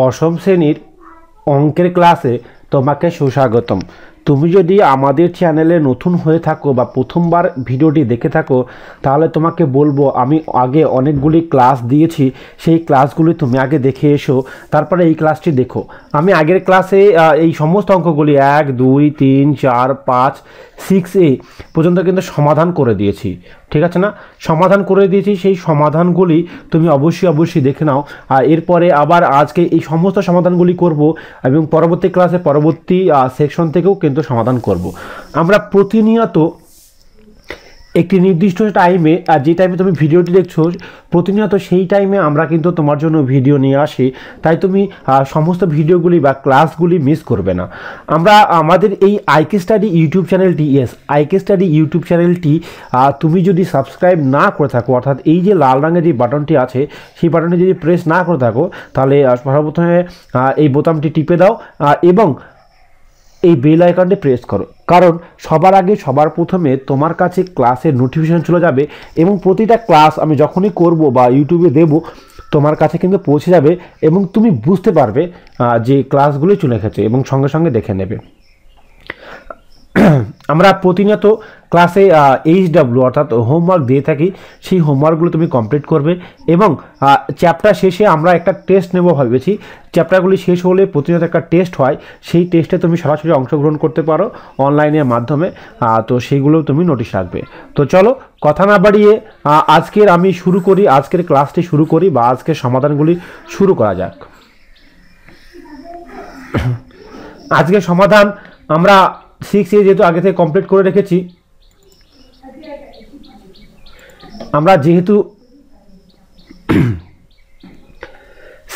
দশম শ্রেণীর অঙ্কের ক্লাসে তোমাকে সুস্বাগতম তুমি যদি আমাদের চ্যানেলে নতুন হয়ে থাকো বা প্রথমবার ভিডিওটি দেখে থাকো তাহলে তোমাকে বলবো আমি আগে অনেকগুলি ক্লাস দিয়েছি সেই ক্লাসগুলি তুমি আগে দেখে এসো তারপরে এই ক্লাসটি দেখো আমি আগের ক্লাসে এই সমস্ত অঙ্কগুলি এক দুই তিন চার পাঁচ সিক্স এ পর্যন্ত কিন্তু সমাধান করে দিয়েছি ঠিক আছে না সমাধান করে দিয়েছি সেই সমাধানগুলি তুমি অবশ্যই অবশ্যই দেখে নাও আর এরপরে আবার আজকে এই সমস্ত সমাধানগুলি করব এবং পরবর্তী ক্লাসে পরবর্তী সেকশন থেকেও কিন্তু সমাধান করব আমরা প্রতিনিয়ত একটি নির্দিষ্ট টাইমে আর যে টাইমে তুমি ভিডিওটি দেখছো প্রতিনিয়ত সেই টাইমে আমরা কিন্তু তোমার জন্য ভিডিও নিয়ে আসি তাই তুমি সমস্ত ভিডিওগুলি বা ক্লাসগুলি মিস করবে না আমরা আমাদের এই আইকে স্টাডি ইউটিউব চ্যানেলটি ইয়েস আইকে স্টাডি ইউটিউব চ্যানেলটি তুমি যদি সাবস্ক্রাইব না করে থাকো অর্থাৎ এই যে লাল রঙের যে বাটনটি আছে সেই বাটনটি যদি প্রেস না করে থাকো তাহলে সর্বপ্রথমে এই বোতামটি টিপে দাও এবং এই বেল আইকনটি প্রেস করো কারণ সবার আগে সবার প্রথমে তোমার কাছে ক্লাসের নোটিফিকেশন চলে যাবে এবং প্রতিটা ক্লাস আমি যখনই করব বা ইউটিউবে দেব তোমার কাছে কিন্তু পৌঁছে যাবে এবং তুমি বুঝতে পারবে যে ক্লাসগুলো চলে গেছে এবং সঙ্গে সঙ্গে দেখে নেবে আমরা প্রতিনিয়ত ক্লাসে এইচ ডাব্লু অর্থাৎ হোমওয়ার্ক দিয়ে থাকি সেই হোমওয়ার্কগুলো তুমি কমপ্লিট করবে এবং চ্যাপ্টার শেষে আমরা একটা টেস্ট নেব ভাবেছি চ্যাপ্টারগুলি শেষ হলে প্রতিনিয়ত একটা টেস্ট হয় সেই টেস্টে তুমি সরাসরি অংশগ্রহণ করতে পারো অনলাইনের মাধ্যমে তো সেইগুলো তুমি নোটিশ রাখবে তো চলো কথা না বাড়িয়ে আজকের আমি শুরু করি আজকের ক্লাসটি শুরু করি বা আজকের সমাধানগুলি শুরু করা যাক আজকের সমাধান আমরা সিক্স এ যেহেতু আগে থেকে কমপ্লিট করে রেখেছি আমরা যেহেতু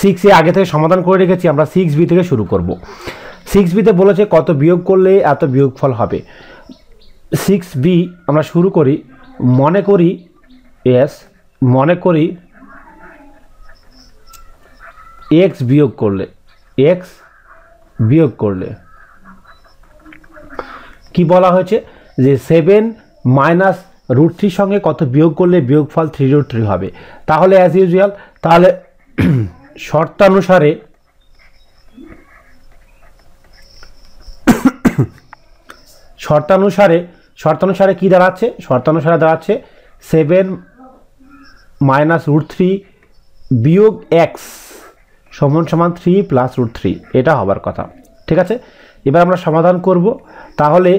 সিক্স এ আগে থেকে সমাধান করে রেখেছি আমরা সিক্স বি থেকে শুরু করব সিক্স বিতে বলেছে কত বিয়োগ করলে এত বিয়োগফল হবে সিক্স বি আমরা শুরু করি মনে করি এস মনে করি এক্স বিয়োগ করলে এক্স বিয়োগ করলে কি বলা হয়েছে যে সেভেন মাইনাস রুট থ্রির সঙ্গে কত বিয়োগ করলে বিয়োগফল থ্রি রুট থ্রি হবে তাহলে অ্যাজ ইউজুয়াল তাহলে শর্তানুসারে শর্তানুসারে শর্তানুসারে কী দাঁড়াচ্ছে শর্তানুসারে দাঁড়াচ্ছে সেভেন মাইনাস রুট থ্রি বিয়োগ এক্স সমান সমান থ্রি প্লাস রুট থ্রি এটা হবার কথা ঠিক আছে এবার আমরা সমাধান করব তাহলে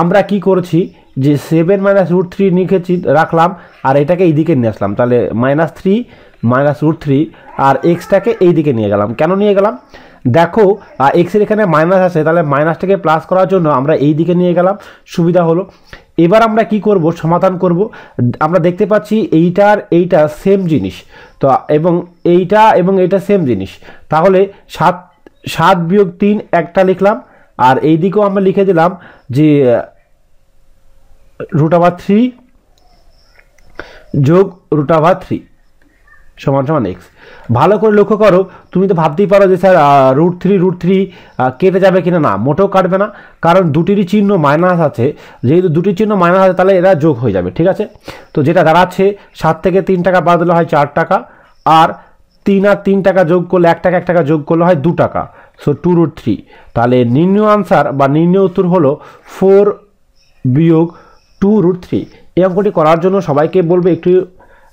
আমরা কি করছি যে সেভেন মাইনাস রুট থ্রি লিখেছি রাখলাম আর এটাকে এইদিকে নিয়ে আসলাম তাহলে minus three minus root three আর এক্সটাকে এই দিকে নিয়ে গেলাম কেন নিয়ে গেলাম দেখো এক্সের এখানে মাইনাস আছে তাহলে মাইনাসটাকে প্লাস করার জন্য আমরা এই দিকে নিয়ে গেলাম সুবিধা হলো এবার আমরা কি করব সমাধান করব আমরা দেখতে পাচ্ছি এইটার এইটা সেম জিনিস তো এবং এইটা এবং এইটা সেম জিনিস তাহলে সাত সাত বিয়োগ তিন একটা লিখলাম আর এই দিকেও আমরা লিখে দিলাম যে রুট আবার থ্রি যোগ রুট আবার থ্রি সমান সমান এক্স ভালো করে লক্ষ্য করো তুমি তো ভাবতেই পারো যে sir root three root three কেটে যাবে কিনা না মোটেও কাটবে না কারণ দুটিরই চিহ্ন মাইনাস আছে যেহেতু দুটির চিহ্ন মাইনাস আছে তাহলে এরা যোগ হয়ে যাবে ঠিক আছে তো যেটা দাঁড়াচ্ছে সাত থেকে তিন টাকা বাদ দিলে হয় চার টাকা আর তিন আর তিন টাকা যোগ করলে এক টাকা এক টাকা যোগ করলে হয় দু টাকা সো টু রুট থ্রি তাহলে নিম্ন আনসার বা নিম্ন উত্তর হলো ফোর বিয়োগ টু রুট থ্রি এই অঙ্কটি করার জন্য সবাইকে বলবে একটু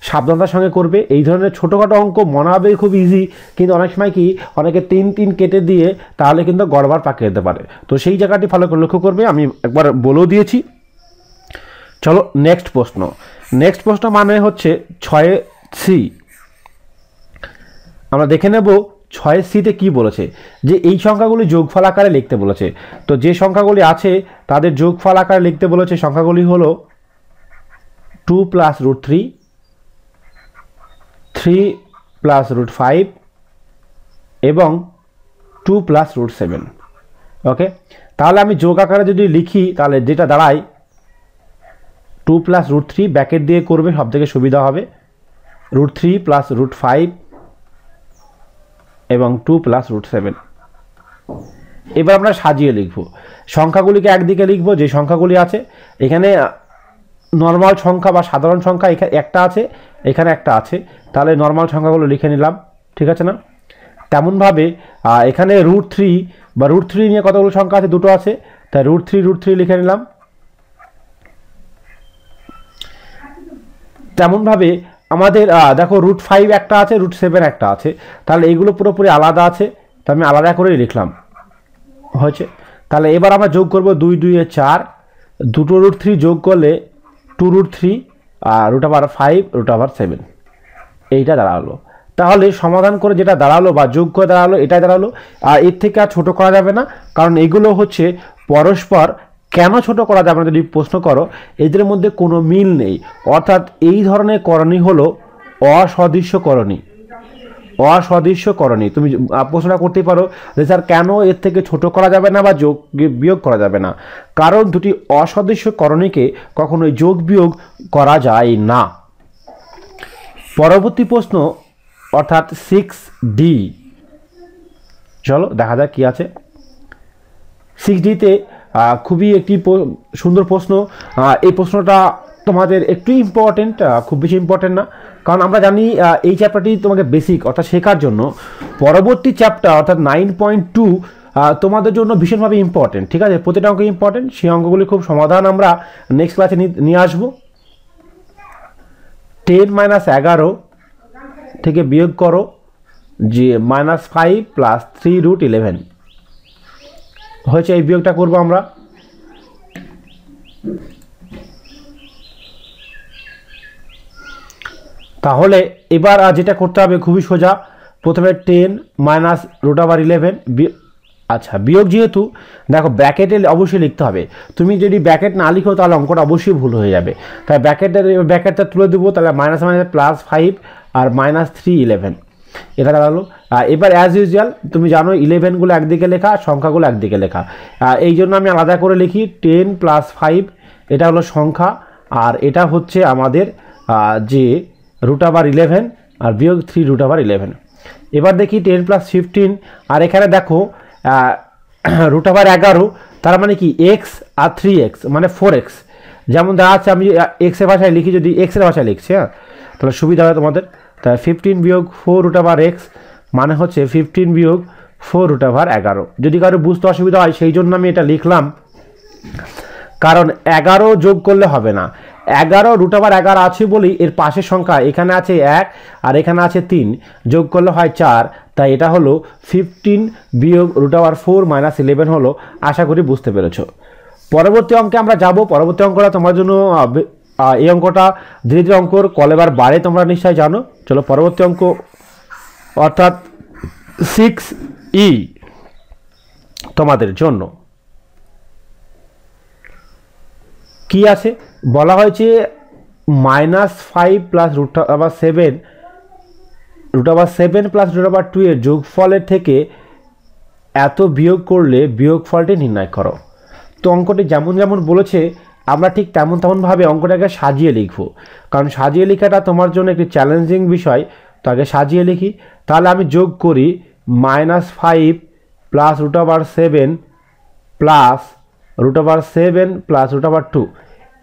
সাবধানতার সঙ্গে করবে এই ধরনের ছোটোখাটো অঙ্ক মনে হবে খুব ইজি কিন্তু অনেক সময় কি অনেকে তিন তিন কেটে দিয়ে তাহলে কিন্তু গড়বার পাকিয়ে যেতে পারে তো সেই জায়গাটি ফলো লক্ষ্য করবে আমি একবার বলেও দিয়েছি চলো নেক্সট প্রশ্ন নেক্সট প্রশ্ন মানে হচ্ছে ছয়ে সি আমরা দেখে নেব ছয় সিতে কি বলেছে যে এই সংখ্যাগুলি যোগফল আকারে লিখতে বলেছে তো যে সংখ্যাগুলি আছে তাদের যোগফল আকারে লিখতে বলেছে সংখ্যাগুলি হল two plus root three three plus root five এবং two plus root seven okay তাহলে আমি যোগ আকারে যদি লিখি তাহলে যেটা দাঁড়ায় two plus root three bracket দিয়ে করবে সব থেকে সুবিধা হবে root three plus root five এবং টু প্লাস রুট সেভেন এবার আমরা সাজিয়ে লিখব সংখ্যাগুলিকে একদিকে লিখব যে সংখ্যাগুলি আছে এখানে নর্মাল সংখ্যা বা সাধারণ সংখ্যা এখানে একটা আছে এখানে একটা আছে তাহলে নর্মাল সংখ্যাগুলো লিখে নিলাম ঠিক আছে না তেমনভাবে এখানে রুট থ্রি বা রুট থ্রি নিয়ে কতগুলো সংখ্যা আছে দুটো আছে তাই রুট থ্রি রুট থ্রি লিখে নিলাম তেমনভাবে আমাদের দেখো রুট ফাইভ একটা আছে রুট সেভেন একটা আছে তাহলে এইগুলো পুরোপুরি আলাদা আছে তো আমি আলাদা করেই লিখলাম হয়েছে তাহলে এবার আমরা যোগ করব দুই দুইয়ে চার দুটো রুট থ্রি যোগ করলে টু রুট থ্রি আর রুট আবার ফাইভ রুট আবার সেভেন এইটা দাঁড়ালো তাহলে সমাধান করে যেটা দাঁড়ালো বা যোগ করে দাঁড়ালো এটাই দাঁড়ালো আর এর থেকে আর ছোটো করা যাবে না কারণ এগুলো হচ্ছে পরস্পর কেন ছোট করা যাবে না যদি প্রশ্ন করো এদের মধ্যে কোনো মিল নেই অর্থাৎ এই ধরনের করণী হলো অসদৃশ্য করণী অসদৃশ্য করণী তুমি প্রশ্নটা করতে পারো যে স্যার কেন এর থেকে ছোট করা যাবে না বা যোগ বিয়োগ করা যাবে না কারণ দুটি অসদৃশ্য করণীকে কখনোই যোগ বিয়োগ করা যায় না পরবর্তী প্রশ্ন অর্থাৎ সিক্স ডি চলো দেখা যাক কী আছে সিক্স ডিতে খুবই একটি সুন্দর প্রশ্ন এই প্রশ্নটা তোমাদের একটু ইম্পর্টেন্ট খুব বেশি ইম্পর্টেন্ট না কারণ আমরা জানি এই চ্যাপ্টারটি তোমাকে বেসিক অর্থাৎ শেখার জন্য পরবর্তী চ্যাপ্টার অর্থাৎ নাইন পয়েন্ট টু তোমাদের জন্য ভীষণভাবে ইম্পর্টেন্ট ঠিক আছে প্রতিটা অঙ্ক ইম্পর্টেন্ট সেই অঙ্কগুলি খুব সমাধান আমরা নেক্সট ক্লাসে নিয়ে আসবো টেন মাইনাস এগারো থেকে বিয়োগ করো যে minus five plus three root eleven হয়েছে এই বিয়োগটা করব আমরা তাহলে এবার যেটা করতে হবে খুবই সোজা প্রথমে টেন মাইনাস রোট আবার ইলেভেন আচ্ছা বিয়োগ যেহেতু দেখো ব্র্যাকেটে অবশ্যই লিখতে হবে তুমি যদি ব্র্যাকেট না লিখো তাহলে অঙ্কটা অবশ্যই ভুল হয়ে যাবে তাই ব্র্যাকেটের ব্র্যাকেটটা তুলে দেবো তাহলে মাইনাস মাইনাস প্লাস ফাইভ আর মাইনাস থ্রি ইলেভেন এটা দাঁড়ালো এবার অ্যাজ ইউজুয়াল তুমি জানো ইলেভেনগুলো একদিকে লেখা সংখ্যাগুলো একদিকে লেখা এই জন্য আমি আলাদা করে লিখি টেন প্লাস ফাইভ এটা হলো সংখ্যা আর এটা হচ্ছে আমাদের যে রুট আবার ইলেভেন আর বিয়োগ থ্রি রুট আবার ইলেভেন এবার দেখি টেন প্লাস ফিফটিন আর এখানে দেখো রুট আবার এগারো তার মানে কি এক্স আর থ্রি এক্স মানে ফোর এক্স যেমন দেখা আছে আমি এক্সের ভাষায় লিখি যদি এক্সের ভাষায় লিখছি হ্যাঁ তাহলে সুবিধা হয় তোমাদের তা ফিফটিন বিয়োগ ফোর রুট এক্স মানে হচ্ছে ফিফটিন বিয়োগ ফোর রুট এগারো যদি কারো বুঝতে অসুবিধা হয় সেই জন্য আমি এটা লিখলাম কারণ এগারো যোগ করলে হবে না এগারো রুট এগারো আছে বলেই এর পাশের সংখ্যা এখানে আছে এক আর এখানে আছে তিন যোগ করলে হয় চার তাই এটা হলো ফিফটিন বিয়োগ রুট ফোর মাইনাস ইলেভেন হলো আশা করি বুঝতে পেরেছ পরবর্তী অঙ্কে আমরা যাব পরবর্তী অঙ্কটা তোমার জন্য এই অঙ্কটা ধীরে ধীরে অঙ্কর কলেবার বারে তোমরা নিশ্চয়ই জানো চলো পরবর্তী অঙ্ক অর্থাৎ সিক্স ই e তোমাদের জন্য কি আছে বলা হয়েছে মাইনাস ফাইভ প্লাস রুট আবার সেভেন রুট আবার সেভেন প্লাস রুট আবার টু এর যোগফলের থেকে এত বিয়োগ করলে বিয়োগফলটি নির্ণয় করো তো অঙ্কটি যেমন যেমন বলেছে আমরা ঠিক তেমন তেমনভাবে অঙ্কটাকে সাজিয়ে লিখব কারণ সাজিয়ে লেখাটা তোমার জন্য একটি চ্যালেঞ্জিং বিষয় তো আগে সাজিয়ে লিখি তাহলে আমি যোগ করি minus five plus root over seven plus root over seven plus root over two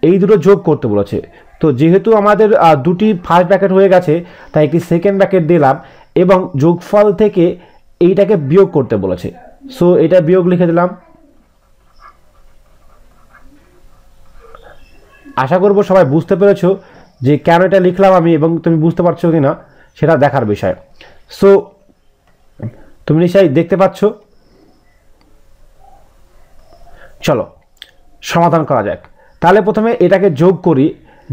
এই দুটো যোগ করতে বলেছে তো যেহেতু আমাদের দুটি ফার্স্ট ব্যাকেট হয়ে গেছে তাই একটি সেকেন্ড ব্যাকেট দিলাম এবং যোগফল থেকে এইটাকে বিয়োগ করতে বলেছে সো এটা বিয়োগ লিখে দিলাম আশা করব সবাই বুঝতে পেরেছো যে কেন এটা লিখলাম আমি এবং তুমি বুঝতে পারছো কি না সেটা দেখার বিষয় সো তুমি নিশ্চয়ই দেখতে পাচ্ছ চলো সমাধান করা যাক তাহলে প্রথমে এটাকে যোগ করি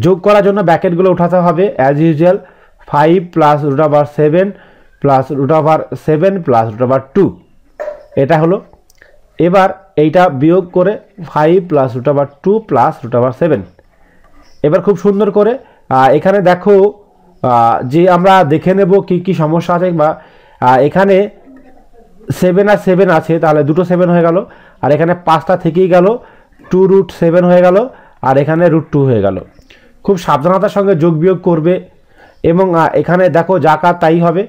যোগ করার জন্য ব্যাকেটগুলো উঠাতে হবে as usual five plus root over seven plus root over seven plus root over two এটা হলো এবার এইটা বিয়োগ করে five plus root over two plus root over seven এবার খুব সুন্দর করে এখানে দেখো যে আমরা দেখে নেব কি কি সমস্যা আছে বা এখানে সেভেন আর সেভেন আছে তাহলে দুটো সেভেন হয়ে গেল আর এখানে পাঁচটা থেকেই গেল টু রুট সেভেন হয়ে গেল আর এখানে রুট টু হয়ে গেল খুব সাবধানতার সঙ্গে যোগ বিয়োগ করবে এবং এখানে দেখো যা কার তাই হবে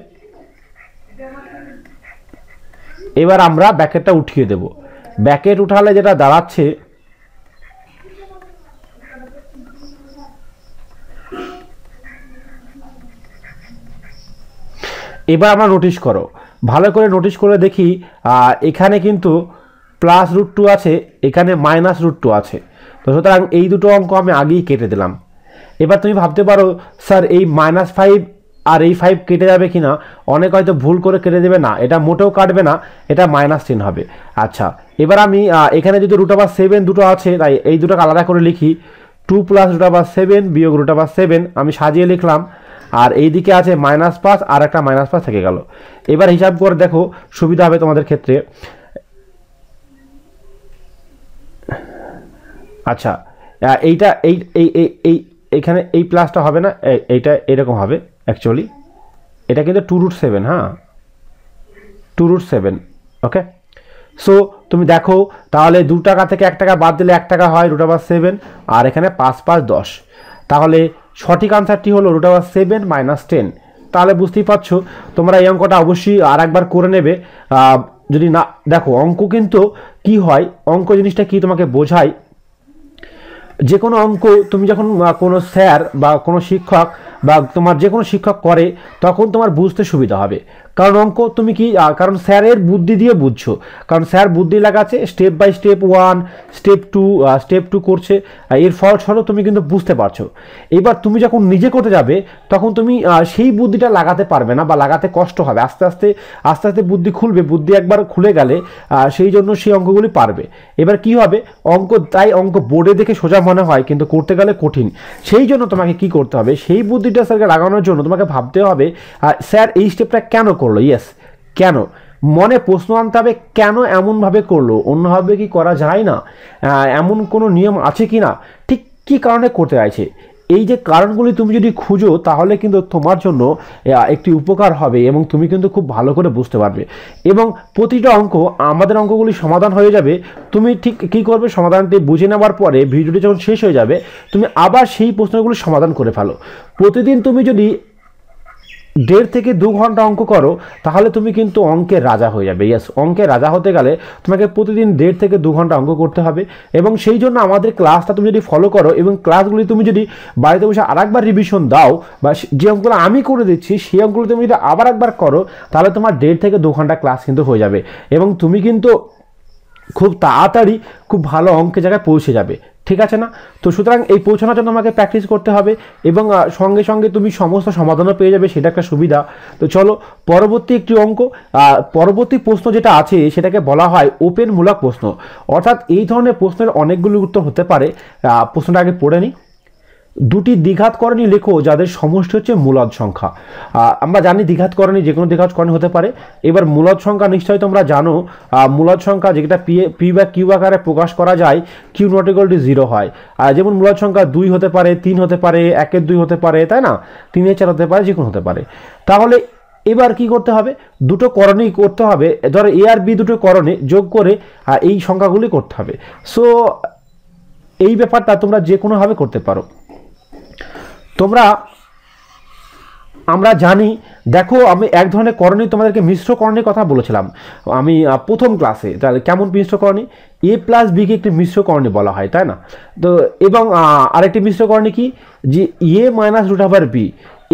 এবার আমরা ব্যাকেটটা উঠিয়ে দেব ব্যাকেট উঠালে যেটা দাঁড়াচ্ছে এবার আমরা নোটিশ করো ভালো করে নোটিশ করে দেখি এখানে কিন্তু প্লাস রুট টু আছে এখানে মাইনাস রুট টু আছে তো সুতরাং এই দুটো অঙ্ক আমি আগেই কেটে দিলাম এবার তুমি ভাবতে পারো স্যার এই মাইনাস ফাইভ আর এই ফাইভ কেটে যাবে কি না অনেক হয়তো ভুল করে কেটে দেবে না এটা মোটেও কাটবে না এটা মাইনাস টেন হবে আচ্ছা এবার আমি এখানে যদি রুট আবার সেভেন দুটো আছে তাই এই দুটোকে আলাদা করে লিখি টু প্লাস রুট আবার সেভেন বিয়োগ রুট আবার সেভেন আমি সাজিয়ে লিখলাম আর এই দিকে আছে মাইনাস পাঁচ আর একটা মাইনাস পাঁচ থেকে গেল এবার হিসাব করে দেখো সুবিধা হবে তোমাদের ক্ষেত্রে আচ্ছা এইটা এই এই এই এইখানে এই প্লাসটা হবে না এইটা এরকম হবে অ্যাকচুয়ালি এটা কিন্তু টু রুট সেভেন হ্যাঁ two root seven okay so তুমি দেখো তাহলে দু টাকা থেকে এক টাকা বাদ দিলে এক টাকা হয় রুট আবার সেভেন আর এখানে পাঁচ পাঁচ দশ তাহলে সঠিক আনসারটি হলো root over seven minus ten তাহলে বুঝতেই পারছো তোমরা এই অঙ্কটা অবশ্যই আর একবার করে নেবে যদি না দেখো অঙ্ক কিন্তু কি হয় অঙ্ক জিনিসটা কি তোমাকে বোঝায় যে কোনো অঙ্ক তুমি যখন কোনো স্যার বা কোনো শিক্ষক বা তোমার যে কোনো শিক্ষক করে তখন তোমার বুঝতে সুবিধা হবে কারণ অঙ্ক তুমি কি কারণ স্যারের বুদ্ধি দিয়ে বুঝছো কারণ স্যার বুদ্ধি লাগাচ্ছে step by step one step two step two করছে এর ফলস্বরূপ তুমি কিন্তু বুঝতে পারছো এবার তুমি যখন নিজে করতে যাবে তখন তুমি সেই বুদ্ধিটা লাগাতে পারবে না বা লাগাতে কষ্ট হবে আস্তে আস্তে আস্তে আস্তে বুদ্ধি খুলবে বুদ্ধি একবার খুলে গেলে সেই জন্য সেই অঙ্কগুলি পারবে এবার কি হবে অঙ্ক তাই অঙ্ক বোর্ডে দেখে সোজা মনে হয় কিন্তু করতে গেলে কঠিন সেই জন্য তোমাকে কি করতে হবে সেই বুদ্ধিটা স্যারকে লাগানোর জন্য তোমাকে ভাবতে হবে স্যার এই স্টেপটা কেন করলো ইয়েস কেন মনে প্রশ্ন আনতে হবে কেন এমনভাবে করলো অন্যভাবে কি করা যায় না এমন কোনো নিয়ম আছে কি না ঠিক কী কারণে করতে চাইছে এই যে কারণগুলি তুমি যদি খুঁজো তাহলে কিন্তু তোমার জন্য একটি উপকার হবে এবং তুমি কিন্তু খুব ভালো করে বুঝতে পারবে এবং প্রতিটা অঙ্ক আমাদের অঙ্কগুলি সমাধান হয়ে যাবে তুমি ঠিক কি করবে সমাধানটি বুঝে নেওয়ার পরে ভিডিওটি যখন শেষ হয়ে যাবে তুমি আবার সেই প্রশ্নগুলি সমাধান করে ফেলো প্রতিদিন তুমি যদি দেড় থেকে দু ঘন্টা অঙ্ক করো তাহলে তুমি কিন্তু অঙ্কের রাজা হয়ে যাবে ইয়াস অঙ্কের রাজা হতে গেলে তোমাকে প্রতিদিন দেড় থেকে দু ঘন্টা অঙ্ক করতে হবে এবং সেই জন্য আমাদের ক্লাসটা তুমি যদি ফলো করো এবং ক্লাসগুলি তুমি যদি বাড়িতে বসে আরেকবার রিভিশন দাও বা যে অঙ্কগুলো আমি করে দিচ্ছি সেই অঙ্কগুলো তুমি যদি আবার একবার করো তাহলে তোমার দেড় থেকে দু ঘন্টা ক্লাস কিন্তু হয়ে যাবে এবং তুমি কিন্তু খুব তাড়াতাড়ি খুব ভালো অঙ্কের জায়গায় পৌঁছে যাবে ঠিক আছে না তো সুতরাং এই পৌঁছানোর জন্য আমাকে প্র্যাকটিস করতে হবে এবং সঙ্গে সঙ্গে তুমি সমস্ত সমাধানও পেয়ে যাবে সেটা একটা সুবিধা তো চলো পরবর্তী একটি অঙ্ক পরবর্তী প্রশ্ন যেটা আছে সেটাকে বলা হয় ওপেনমূলক প্রশ্ন অর্থাৎ এই ধরনের প্রশ্নের অনেকগুলো উত্তর হতে পারে প্রশ্নটা আগে পড়ে নিই দুটি দ্বিঘাতকরণী লেখো যাদের সমষ্টি হচ্ছে মূলদ সংখ্যা আমরা জানি দ্বিঘাতকরণী যে কোনো দ্বিঘাতকরণী হতে পারে এবার মূলদ সংখ্যা নিশ্চয়ই তোমরা জানো মূলদ সংখ্যা যেটা পি পি বা কিউ আকারে প্রকাশ করা যায় কিউ নট জিরো হয় আর যেমন মূলদ সংখ্যা দুই হতে পারে তিন হতে পারে একের দুই হতে পারে তাই না তিনের চার হতে পারে যে কোনো হতে পারে তাহলে এবার কি করতে হবে দুটো করণেই করতে হবে ধরো এ আর বি দুটো করণে যোগ করে এই সংখ্যাগুলি করতে হবে সো এই ব্যাপারটা তোমরা যে কোনোভাবে করতে পারো তোমরা আমরা জানি দেখো আমি এক ধরনের করণী তোমাদেরকে মিশ্রকরণের কথা বলেছিলাম আমি প্রথম ক্লাসে তাহলে কেমন মিশ্রকরণী এ প্লাস বিকে একটি মিশ্রকরণী বলা হয় তাই না তো এবং আরেকটি মিশ্রকরণী কি যে a minus root over b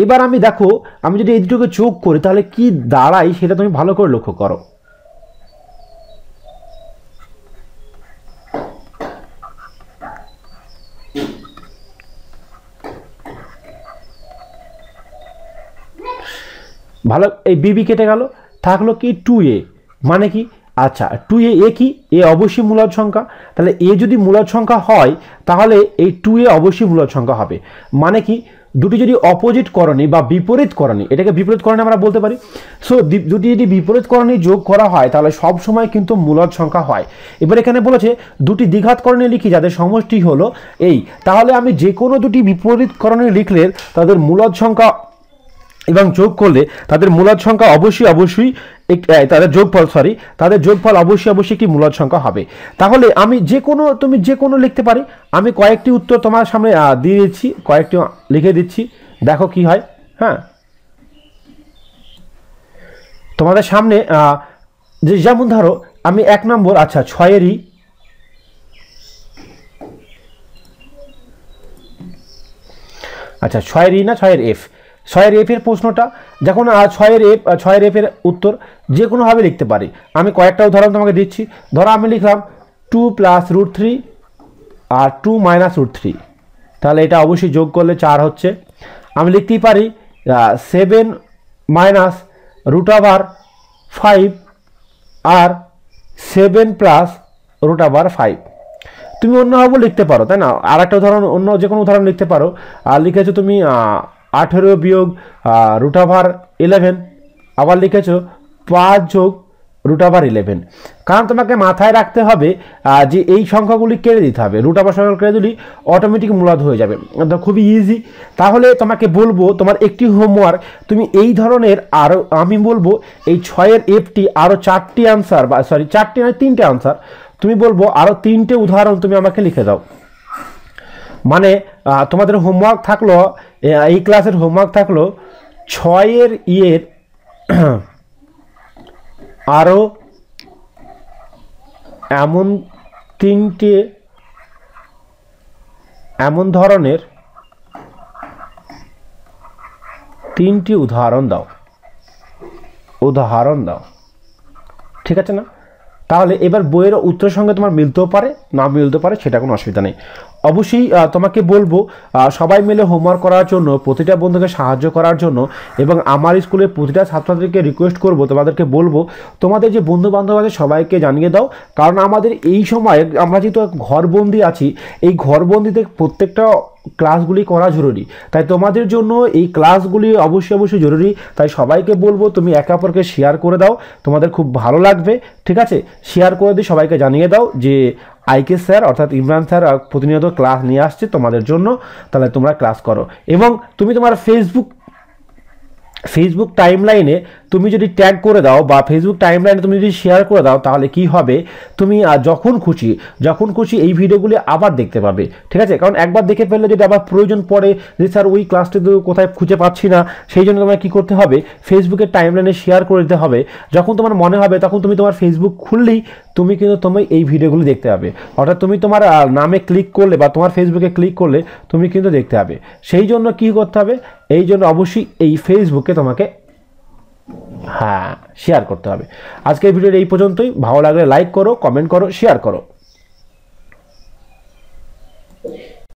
এবার আমি দেখো আমি যদি এই দুটোকে চোখ করি তাহলে কি দাঁড়াই সেটা তুমি ভালো করে লক্ষ্য করো ভালো এই বিবি কেটে গেল থাকলো কি টু এ মানে কি আচ্ছা টু এ এ কি এ অবশ্যই মূলদ সংখ্যা তাহলে এ যদি মূলদ সংখ্যা হয় তাহলে এই টু এ অবশ্যই মূলদ সংখ্যা হবে মানে কি দুটি যদি অপোজিট করণি বা বিপরীত করণি এটাকে বিপরীত করণে আমরা বলতে পারি সো দুটি যদি বিপরীত করণে যোগ করা হয় তাহলে সব সময় কিন্তু মূলদ সংখ্যা হয় এবার এখানে বলেছে দুটি দ্বিঘাত করণে লিখি যাদের সমষ্টি হলো এই তাহলে আমি যে কোনো দুটি বিপরীত করণে লিখলে তাদের মূলদ সংখ্যা এবং যোগ করলে তাদের মূলাদ সংখ্যা অবশ্যই অবশ্যই তাদের যোগফল সরি তাদের যোগফল অবশ্যই অবশ্যই একটি মূলাদ সংখ্যা হবে তাহলে আমি যে কোনো তুমি যে কোনো লিখতে পারি আমি কয়েকটি উত্তর তোমার সামনে দিয়ে দিচ্ছি কয়েকটি লিখে দিচ্ছি দেখো কি হয় হ্যাঁ তোমাদের সামনে যে যেমন ধরো আমি এক নম্বর আচ্ছা ছয়েরই আচ্ছা ছয়ের ই না ছয়ের এফ ছয়ের এফের প্রশ্নটা যখন ছয়ের এফ ছয়ের এফের উত্তর যে কোনোভাবে লিখতে পারি আমি কয়েকটা উদাহরণ তোমাকে দিচ্ছি ধরো আমি লিখলাম টু প্লাস রুট থ্রি আর টু মাইনাস রুট থ্রি তাহলে এটা অবশ্যই যোগ করলে চার হচ্ছে আমি লিখতেই পারি সেভেন মাইনাস রুট আবার ফাইভ আর সেভেন প্লাস রুট আবার ফাইভ তুমি অন্যভাবেও লিখতে পারো তাই না আর একটা উদাহরণ অন্য যে কোনো উদাহরণ লিখতে পারো আর লিখেছো তুমি আঠেরো বিয়োগ রুটাভার ইলেভেন আবার লিখেছো পাঁচ যোগ রুটাভার ইলেভেন কারণ তোমাকে মাথায় রাখতে হবে যে এই সংখ্যাগুলি কেড়ে দিতে হবে রুটাভার সংখ্যা কেড়ে দিলি অটোমেটিক মূলত হয়ে যাবে খুবই ইজি তাহলে তোমাকে বলবো তোমার একটি হোমওয়ার্ক তুমি এই ধরনের আরও আমি বলবো এই ছয়ের এফটি আরও চারটি আনসার বা সরি চারটি নয় তিনটে আনসার তুমি বলবো আরও তিনটে উদাহরণ তুমি আমাকে লিখে দাও মানে তোমাদের হোমওয়ার্ক থাকলো এই ক্লাসের হোমওয়ার্ক থাকলো ছয়ের ইয়ের আরও এমন তিনটে এমন ধরনের তিনটি উদাহরণ দাও উদাহরণ দাও ঠিক আছে না তাহলে এবার বইয়ের উত্তরের সঙ্গে তোমার মিলতেও পারে না মিলতেও পারে সেটা কোনো অসুবিধা নেই অবশ্যই তোমাকে বলবো সবাই মিলে হোমওয়ার্ক করার জন্য প্রতিটা বন্ধুকে সাহায্য করার জন্য এবং আমার স্কুলের প্রতিটা ছাত্রছাত্রীকে রিকোয়েস্ট করব তোমাদেরকে বলবো তোমাদের যে বন্ধু বান্ধব আছে সবাইকে জানিয়ে দাও কারণ আমাদের এই সময় আমরা যেহেতু ঘরবন্দি আছি এই ঘরবন্দিতে প্রত্যেকটা ক্লাসগুলি করা জরুরি তাই তোমাদের জন্য এই ক্লাসগুলি অবশ্যই অবশ্যই জরুরি তাই সবাইকে বলবো তুমি একে অপরকে শেয়ার করে দাও তোমাদের খুব ভালো লাগবে ঠিক আছে শেয়ার করে দিয়ে সবাইকে জানিয়ে দাও যে আইকে স্যার অর্থাৎ ইমরান স্যার প্রতিনিয়ত ক্লাস নিয়ে আসছে তোমাদের জন্য তাহলে তোমরা ক্লাস করো এবং তুমি তোমার ফেসবুক ফেসবুক টাইম লাইনে তুমি যদি ট্যাগ করে দাও বা ফেসবুক টাইমলাইনে তুমি যদি শেয়ার করে দাও তাহলে কি হবে তুমি যখন খুশি যখন খুশি এই ভিডিওগুলি আবার দেখতে পাবে ঠিক আছে কারণ একবার দেখে ফেললে যদি আবার প্রয়োজন পড়ে যে স্যার ওই ক্লাসটি তো কোথায় খুঁজে পাচ্ছি না সেই জন্য তোমার কী করতে হবে ফেসবুকের টাইমলাইনে শেয়ার করে দিতে হবে যখন তোমার মনে হবে তখন তুমি তোমার ফেসবুক খুললেই তুমি কিন্তু তুমি এই ভিডিওগুলি দেখতে পাবে অর্থাৎ তুমি তোমার নামে ক্লিক করলে বা তোমার ফেসবুকে ক্লিক করলে তুমি কিন্তু দেখতে পাবে সেই জন্য কী করতে হবে এই জন্য অবশ্যই এই ফেসবুকে তোমাকে হ্যাঁ শেয়ার করতে হবে আজকের ভিডিওর এই পর্যন্তই ভালো লাগলে লাইক করো কমেন্ট করো শেয়ার করো